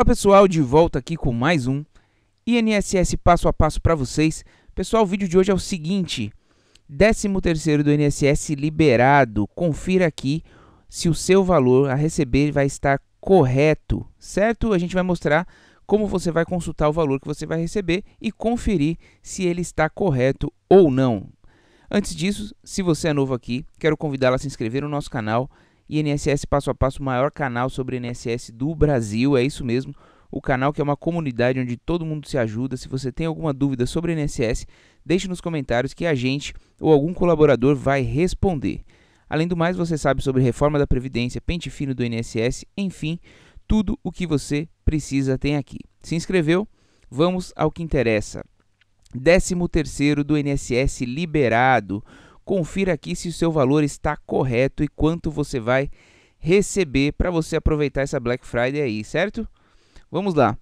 Fala pessoal, de volta aqui com mais um INSS passo a passo para vocês. Pessoal, o vídeo de hoje é o seguinte: 13º do INSS liberado. Confira aqui se o seu valor a receber vai estar correto, certo? A gente vai mostrar como você vai consultar o valor que você vai receber e conferir se ele está correto ou não. Antes disso, se você é novo aqui, quero convidá-lo a se inscrever no nosso canal INSS Passo a Passo, o maior canal sobre INSS do Brasil, é isso mesmo. O canal que é uma comunidade onde todo mundo se ajuda. Se você tem alguma dúvida sobre INSS, deixe nos comentários que a gente ou algum colaborador vai responder. Além do mais, você sabe sobre reforma da Previdência, pente fino do INSS, enfim, tudo o que você precisa tem aqui. Se inscreveu? Vamos ao que interessa. 13 terceiro do INSS liberado confira aqui se o seu valor está correto e quanto você vai receber para você aproveitar essa Black Friday aí, certo? Vamos lá.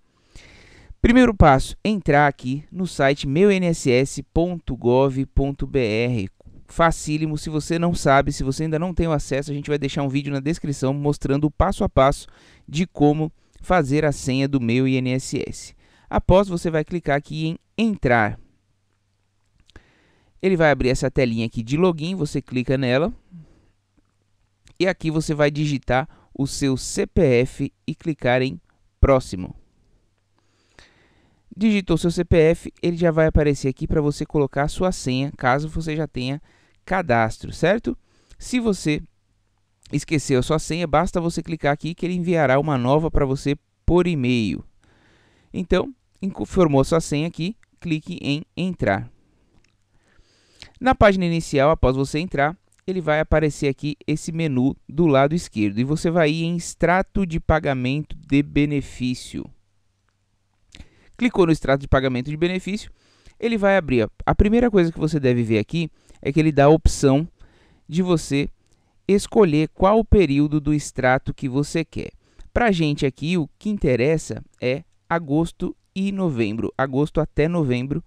Primeiro passo, entrar aqui no site meuinss.gov.br. Facílimo, se você não sabe, se você ainda não tem o acesso, a gente vai deixar um vídeo na descrição mostrando o passo a passo de como fazer a senha do meu INSS. Após você vai clicar aqui em entrar. Ele vai abrir essa telinha aqui de login, você clica nela. E aqui você vai digitar o seu CPF e clicar em próximo. Digitou seu CPF, ele já vai aparecer aqui para você colocar a sua senha, caso você já tenha cadastro, certo? Se você esqueceu a sua senha, basta você clicar aqui que ele enviará uma nova para você por e-mail. Então, informou sua senha aqui, clique em entrar. Na página inicial, após você entrar, ele vai aparecer aqui esse menu do lado esquerdo e você vai ir em extrato de pagamento de benefício. Clicou no extrato de pagamento de benefício, ele vai abrir. A primeira coisa que você deve ver aqui é que ele dá a opção de você escolher qual o período do extrato que você quer. Para a gente aqui, o que interessa é agosto e novembro, agosto até novembro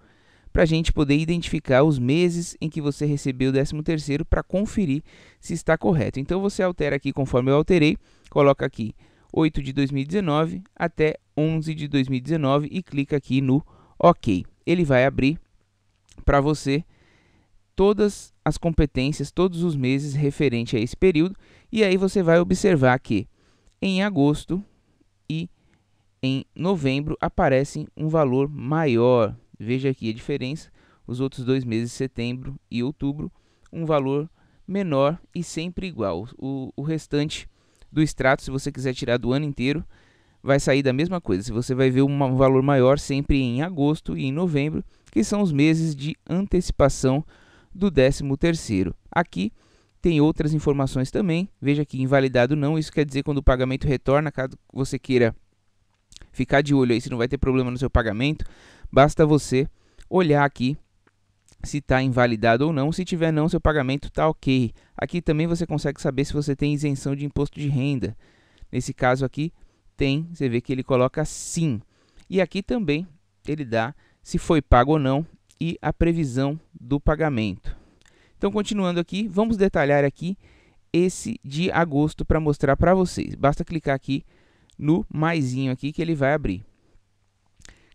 para a gente poder identificar os meses em que você recebeu o 13º para conferir se está correto. Então você altera aqui conforme eu alterei, coloca aqui 8 de 2019 até 11 de 2019 e clica aqui no OK. Ele vai abrir para você todas as competências, todos os meses referente a esse período, e aí você vai observar que em agosto e em novembro aparecem um valor maior Veja aqui a diferença, os outros dois meses, setembro e outubro, um valor menor e sempre igual. O, o restante do extrato, se você quiser tirar do ano inteiro, vai sair da mesma coisa. Se você vai ver um valor maior sempre em agosto e em novembro, que são os meses de antecipação do 13º. Aqui tem outras informações também. Veja que invalidado não, isso quer dizer quando o pagamento retorna, caso você queira ficar de olho aí se não vai ter problema no seu pagamento. Basta você olhar aqui se está invalidado ou não. Se tiver não, seu pagamento está ok. Aqui também você consegue saber se você tem isenção de imposto de renda. Nesse caso aqui, tem, você vê que ele coloca sim. E aqui também ele dá se foi pago ou não e a previsão do pagamento. Então, continuando aqui, vamos detalhar aqui esse de agosto para mostrar para vocês. Basta clicar aqui no maisinho aqui que ele vai abrir.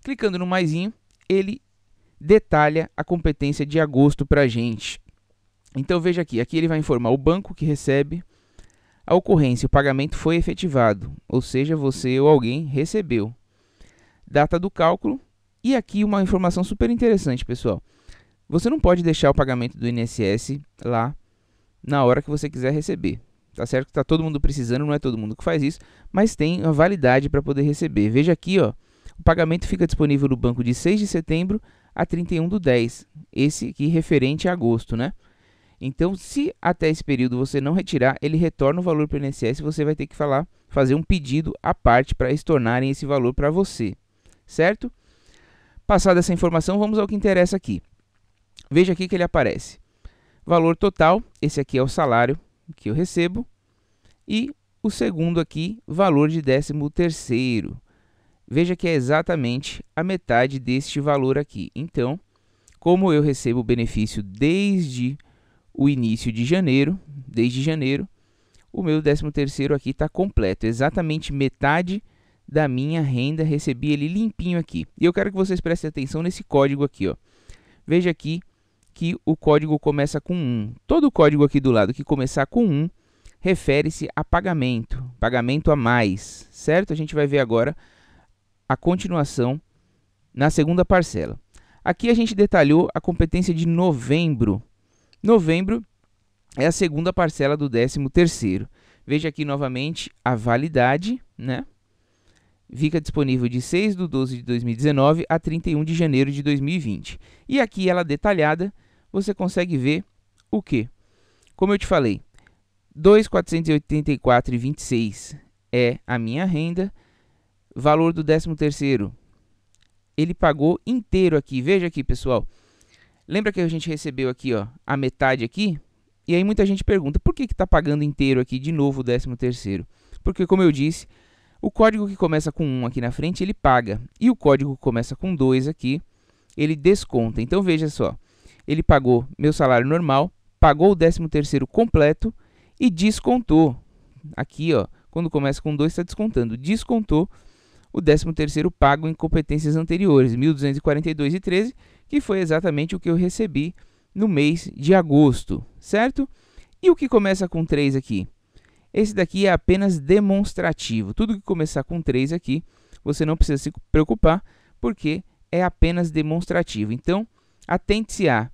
Clicando no maisinho, ele detalha a competência de agosto para a gente. Então veja aqui, aqui ele vai informar o banco que recebe a ocorrência, o pagamento foi efetivado, ou seja, você ou alguém recebeu. Data do cálculo e aqui uma informação super interessante, pessoal. Você não pode deixar o pagamento do INSS lá na hora que você quiser receber. Tá certo que tá todo mundo precisando, não é todo mundo que faz isso, mas tem a validade para poder receber. Veja aqui, ó, o pagamento fica disponível no banco de 6 de setembro a 31 do 10, esse aqui referente a agosto, né? Então, se até esse período você não retirar, ele retorna o valor para o INSS, você vai ter que falar, fazer um pedido à parte para estornarem esse valor para você, certo? Passada essa informação, vamos ao que interessa aqui. Veja aqui que ele aparece. Valor total, esse aqui é o salário que eu recebo, e o segundo aqui, valor de décimo terceiro. Veja que é exatamente a metade deste valor aqui. Então, como eu recebo o benefício desde o início de janeiro, desde janeiro, o meu 13º aqui está completo, exatamente metade da minha renda, recebi ele limpinho aqui. E eu quero que vocês prestem atenção nesse código aqui, ó. Veja aqui que o código começa com 1. Todo código aqui do lado que começar com 1 refere-se a pagamento, pagamento a mais, certo? A gente vai ver agora a continuação na segunda parcela. Aqui a gente detalhou a competência de novembro. Novembro é a segunda parcela do 13º. Veja aqui novamente a validade, né? Fica disponível de 6 de 12 de 2019 a 31 de janeiro de 2020. E aqui ela detalhada, você consegue ver o que? Como eu te falei, 2.484,26 é a minha renda, Valor do 13º. Ele pagou inteiro aqui. Veja aqui, pessoal. Lembra que a gente recebeu aqui, ó, a metade aqui? E aí muita gente pergunta, por que está pagando inteiro aqui de novo o 13º? Porque, como eu disse, o código que começa com 1 aqui na frente, ele paga. E o código que começa com 2 aqui, ele desconta. Então, veja só. Ele pagou meu salário normal, pagou o 13º completo e descontou. Aqui, ó, quando começa com 2, está descontando. Descontou o 13º pago em competências anteriores, 1.242,13, que foi exatamente o que eu recebi no mês de agosto, certo? E o que começa com 3 aqui? Esse daqui é apenas demonstrativo. Tudo que começar com 3 aqui, você não precisa se preocupar, porque é apenas demonstrativo. Então, atente-se a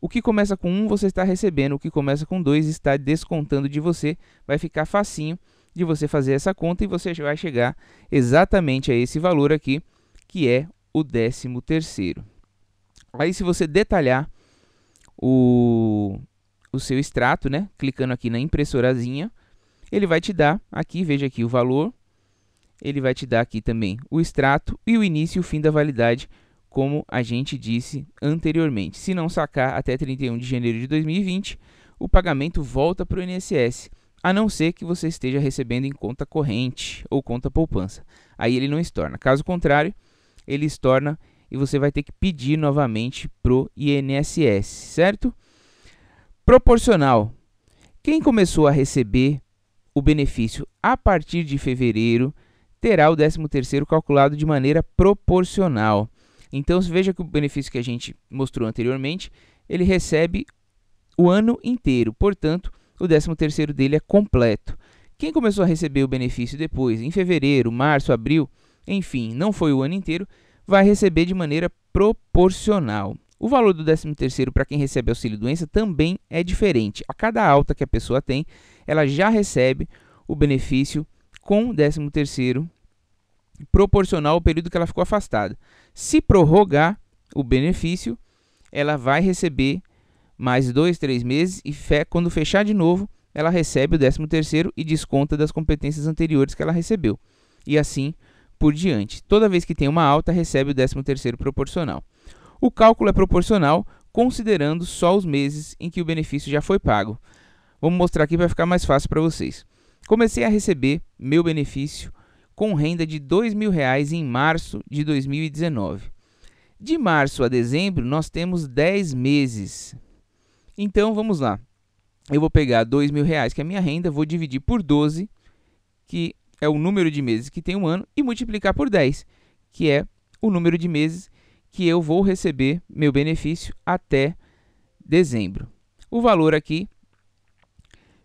o que começa com 1 um, você está recebendo, o que começa com 2 está descontando de você, vai ficar facinho de você fazer essa conta e você vai chegar exatamente a esse valor aqui, que é o 13 terceiro. Aí se você detalhar o, o seu extrato, né, clicando aqui na impressorazinha, ele vai te dar aqui, veja aqui o valor, ele vai te dar aqui também o extrato e o início e o fim da validade, como a gente disse anteriormente. Se não sacar até 31 de janeiro de 2020, o pagamento volta para o INSS a não ser que você esteja recebendo em conta corrente ou conta poupança. Aí ele não estorna. Caso contrário, ele estorna e você vai ter que pedir novamente pro INSS, certo? Proporcional. Quem começou a receber o benefício a partir de fevereiro terá o 13º calculado de maneira proporcional. Então veja que o benefício que a gente mostrou anteriormente, ele recebe o ano inteiro. Portanto, o 13º dele é completo. Quem começou a receber o benefício depois, em fevereiro, março, abril, enfim, não foi o ano inteiro, vai receber de maneira proporcional. O valor do 13º para quem recebe auxílio doença também é diferente. A cada alta que a pessoa tem, ela já recebe o benefício com o 13º proporcional ao período que ela ficou afastada. Se prorrogar o benefício, ela vai receber mais dois, três meses e fé quando fechar de novo, ela recebe o 13 terceiro e desconta das competências anteriores que ela recebeu. E assim por diante. Toda vez que tem uma alta, recebe o 13 terceiro proporcional. O cálculo é proporcional considerando só os meses em que o benefício já foi pago. Vamos mostrar aqui para ficar mais fácil para vocês. Comecei a receber meu benefício com renda de R$ 2.000 em março de 2019. De março a dezembro, nós temos 10 meses então vamos lá. Eu vou pegar dois mil reais, que é a minha renda, vou dividir por 12, que é o número de meses que tem um ano, e multiplicar por 10, que é o número de meses que eu vou receber meu benefício até dezembro. O valor aqui,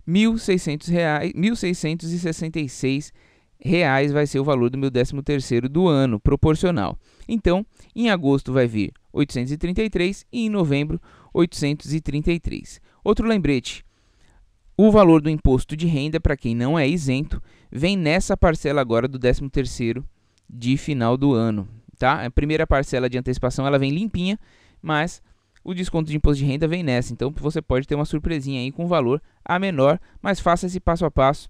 R$ 1.666 reais vai ser o valor do meu 13º do ano, proporcional. Então, em agosto vai vir 833 e em novembro 833. Outro lembrete: o valor do imposto de renda para quem não é isento vem nessa parcela agora do 13º de final do ano, tá? A primeira parcela de antecipação ela vem limpinha, mas o desconto de imposto de renda vem nessa. Então você pode ter uma surpresinha aí com valor a menor, mas faça esse passo a passo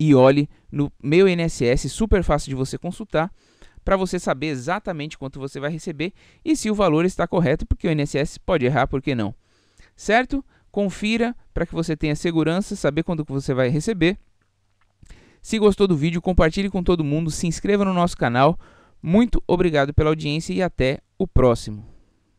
e olhe no meu INSS, super fácil de você consultar para você saber exatamente quanto você vai receber e se o valor está correto, porque o INSS pode errar, por que não? Certo? Confira para que você tenha segurança, saber quando você vai receber. Se gostou do vídeo, compartilhe com todo mundo, se inscreva no nosso canal. Muito obrigado pela audiência e até o próximo.